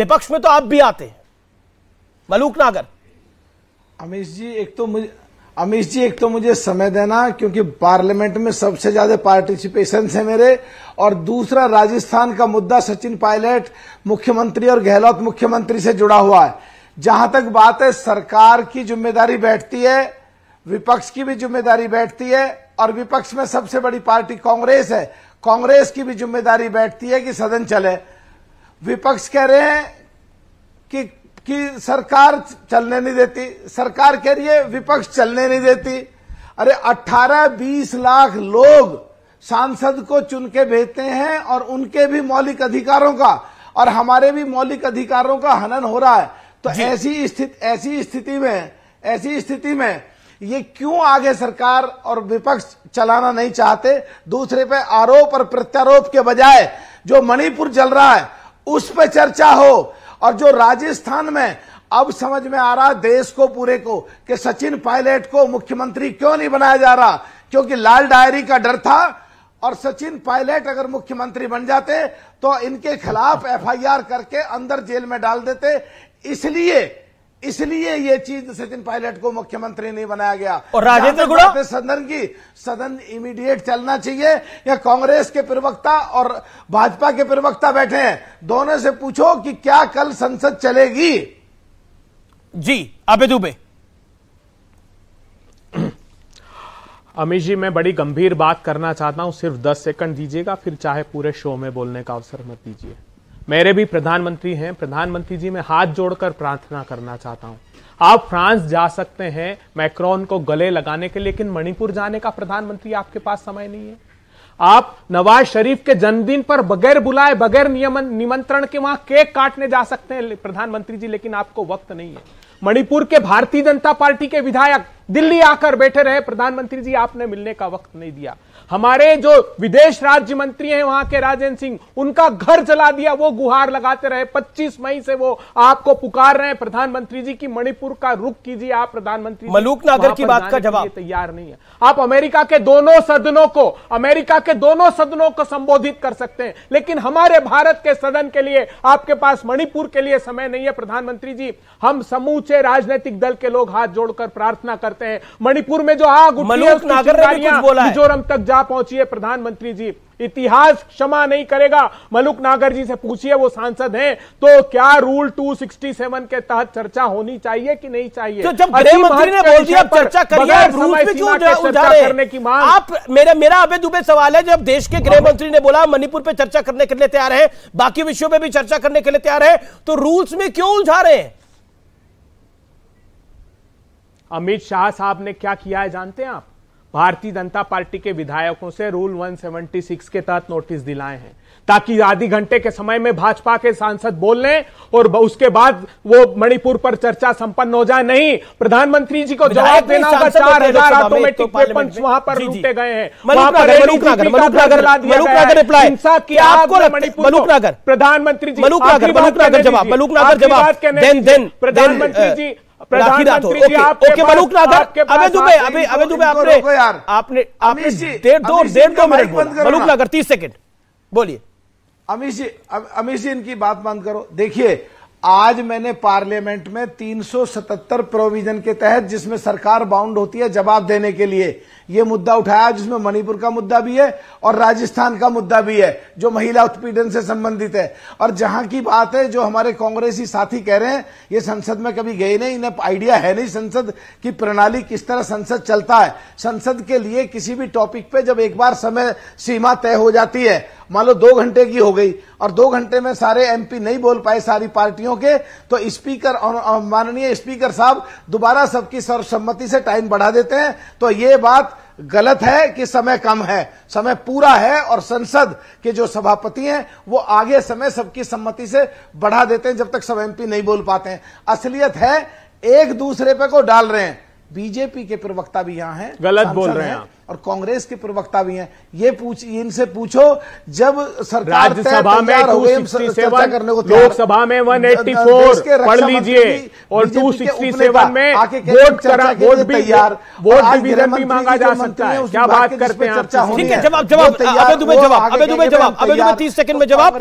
विपक्ष में तो आप भी आते हैं मलूक नागर अमीश जी एक तो मुझे अमीश जी एक तो मुझे समय देना क्योंकि पार्लियामेंट में सबसे ज्यादा पार्टिसिपेशन है मेरे और दूसरा राजस्थान का मुद्दा सचिन पायलट मुख्यमंत्री और गहलोत मुख्यमंत्री से जुड़ा हुआ है जहां तक बात है सरकार की जिम्मेदारी बैठती है विपक्ष की भी जिम्मेदारी बैठती है और विपक्ष में सबसे बड़ी पार्टी कांग्रेस है कांग्रेस की भी जिम्मेदारी बैठती है कि सदन चले विपक्ष कह रहे हैं कि कि सरकार चलने नहीं देती सरकार कह रही है विपक्ष चलने नहीं देती अरे 18-20 लाख लोग सांसद को चुन के भेजते हैं और उनके भी मौलिक अधिकारों का और हमारे भी मौलिक अधिकारों का हनन हो रहा है तो ऐसी स्थिति ऐसी स्थिति में ऐसी स्थिति में ये क्यों आगे सरकार और विपक्ष चलाना नहीं चाहते दूसरे पे आरोप और प्रत्यारोप के बजाय जो मणिपुर चल रहा है उस पर चर्चा हो और जो राजस्थान में अब समझ में आ रहा देश को पूरे को कि सचिन पायलट को मुख्यमंत्री क्यों नहीं बनाया जा रहा क्योंकि लाल डायरी का डर था और सचिन पायलट अगर मुख्यमंत्री बन जाते तो इनके खिलाफ एफआईआर करके अंदर जेल में डाल देते इसलिए इसलिए ये चीज सचिन पायलट को मुख्यमंत्री नहीं बनाया गया और राजेंद्र गुड़ा सदन की सदन इमीडिएट चलना चाहिए या कांग्रेस के प्रवक्ता और भाजपा के प्रवक्ता बैठे हैं दोनों से पूछो कि क्या कल संसद चलेगी जी आबे दुबे अमित जी मैं बड़ी गंभीर बात करना चाहता हूं सिर्फ दस सेकंड दीजिएगा फिर चाहे पूरे शो में बोलने का अवसर मत दीजिए मेरे भी प्रधानमंत्री हैं प्रधानमंत्री जी मैं हाथ जोड़कर प्रार्थना करना चाहता हूं आप फ्रांस जा सकते हैं मैक्रॉन को गले लगाने के लेकिन मणिपुर जाने का प्रधानमंत्री आपके पास समय नहीं है आप नवाज शरीफ के जन्मदिन पर बगैर बुलाए बगैर नियमन निमंत्रण के वहां केक काटने जा सकते हैं प्रधानमंत्री जी लेकिन आपको वक्त नहीं है मणिपुर के भारतीय जनता पार्टी के विधायक दिल्ली आकर बैठे रहे प्रधानमंत्री जी आपने मिलने का वक्त नहीं दिया हमारे जो विदेश राज्य मंत्री हैं वहां के राजेंद्र सिंह उनका घर जला दिया वो गुहार लगाते रहे 25 मई से वो आपको पुकार रहे हैं प्रधानमंत्री जी की मणिपुर का रुख कीजिए आप प्रधानमंत्री मलूक नागर की बात का जवाब तैयार नहीं है आप अमेरिका के दोनों सदनों को अमेरिका के दोनों सदनों को संबोधित कर सकते हैं लेकिन हमारे भारत के सदन के लिए आपके पास मणिपुर के लिए समय नहीं है प्रधानमंत्री जी हम समूच ऊंचे राजनीतिक दल के लोग हाथ जोड़कर प्रार्थना करते हैं मणिपुर में जो आग उठी मिजोरम तक जा पहुंची है प्रधानमंत्री जी इतिहास क्षमा नहीं करेगा मलुक नागर जी से पूछिए वो सांसद हैं तो क्या रूल 267 के तहत चर्चा होनी चाहिए कि नहीं चाहिए तो जब गृह मंत्री ने बोल दिया चर्चा करिए रूल पे क्यों करने की मांग आप मेरा मेरा अबे दुबे सवाल है जब देश के गृह मंत्री ने बोला मणिपुर पे चर्चा करने के लिए तैयार है बाकी विषयों पर भी चर्चा करने के लिए तैयार है तो रूल्स में क्यों उलझा रहे हैं अमित शाह साहब ने क्या किया है जानते हैं आप भारतीय जनता पार्टी के विधायकों से रूल 176 के तहत नोटिस दिलाए हैं ताकि आधी घंटे के समय में भाजपा के सांसद बोल लें और उसके बाद वो मणिपुर पर चर्चा संपन्न हो जाए नहीं प्रधानमंत्री जी को जवाब देना होगा चार हजार ऑटोमेटिक तो वहां पर लूटे गए हैं प्रधानमंत्री जी प्रधानमंत्री जी राखी राठौर ओके ओके नागर अबे दुबे अबे अबे दुबे आपने आपने आपने डेढ़ दो डेढ़ दो मिनट नागर तीस सेकंड बोलिए अमीश जी अमीश जी इनकी बात बंद करो देखिए आज मैंने पार्लियामेंट में 377 प्रोविजन के तहत जिसमें सरकार बाउंड होती है जवाब देने के लिए यह मुद्दा उठाया जिसमें मणिपुर का मुद्दा भी है और राजस्थान का मुद्दा भी है जो महिला उत्पीड़न से संबंधित है और जहां की बात है जो हमारे कांग्रेसी साथी कह रहे हैं ये संसद में कभी गए नहीं इन्हें आइडिया है नहीं संसद की प्रणाली किस तरह संसद चलता है संसद के लिए किसी भी टॉपिक पे जब एक बार समय सीमा तय हो जाती है मान लो दो घंटे की हो गई और दो घंटे में सारे एमपी नहीं बोल पाए सारी पार्टियों कर्मियों के तो स्पीकर और माननीय स्पीकर साहब दोबारा सबकी सर्वसम्मति से टाइम बढ़ा देते हैं तो ये बात गलत है कि समय कम है समय पूरा है और संसद के जो सभापति हैं वो आगे समय सबकी सम्मति से बढ़ा देते हैं जब तक सब एमपी नहीं बोल पाते हैं असलियत है एक दूसरे पे को डाल रहे हैं बीजेपी के प्रवक्ता भी यहां हैं गलत बोल रहे हैं और कांग्रेस के प्रवक्ता भी हैं ये पूछ इनसे पूछो जब सरकार राज्यसभा में टू सिक्सटी सेवन करने को लोकसभा में वन एट्टी फोर पढ़ लीजिए और टू सिक्सटी सेवन में वोट करा वोट भी यार वोट डिवीजन भी मांगा जा सकता है क्या बात करते हैं ठीक है जवाब जवाब अबे दुबे जवाब अबे दुबे जवाब अबे दुबे तीस सेकंड में जवाब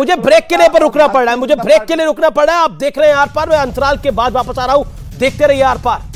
मुझे ब्रेक के लिए पर रुकना पड़ रहा है मुझे ब्रेक के लिए रुकना पड़ रहा है आप देख रहे हैं आर पार मैं अंतराल के बाद वापस आ रहा हूं देखते रहिए आर पार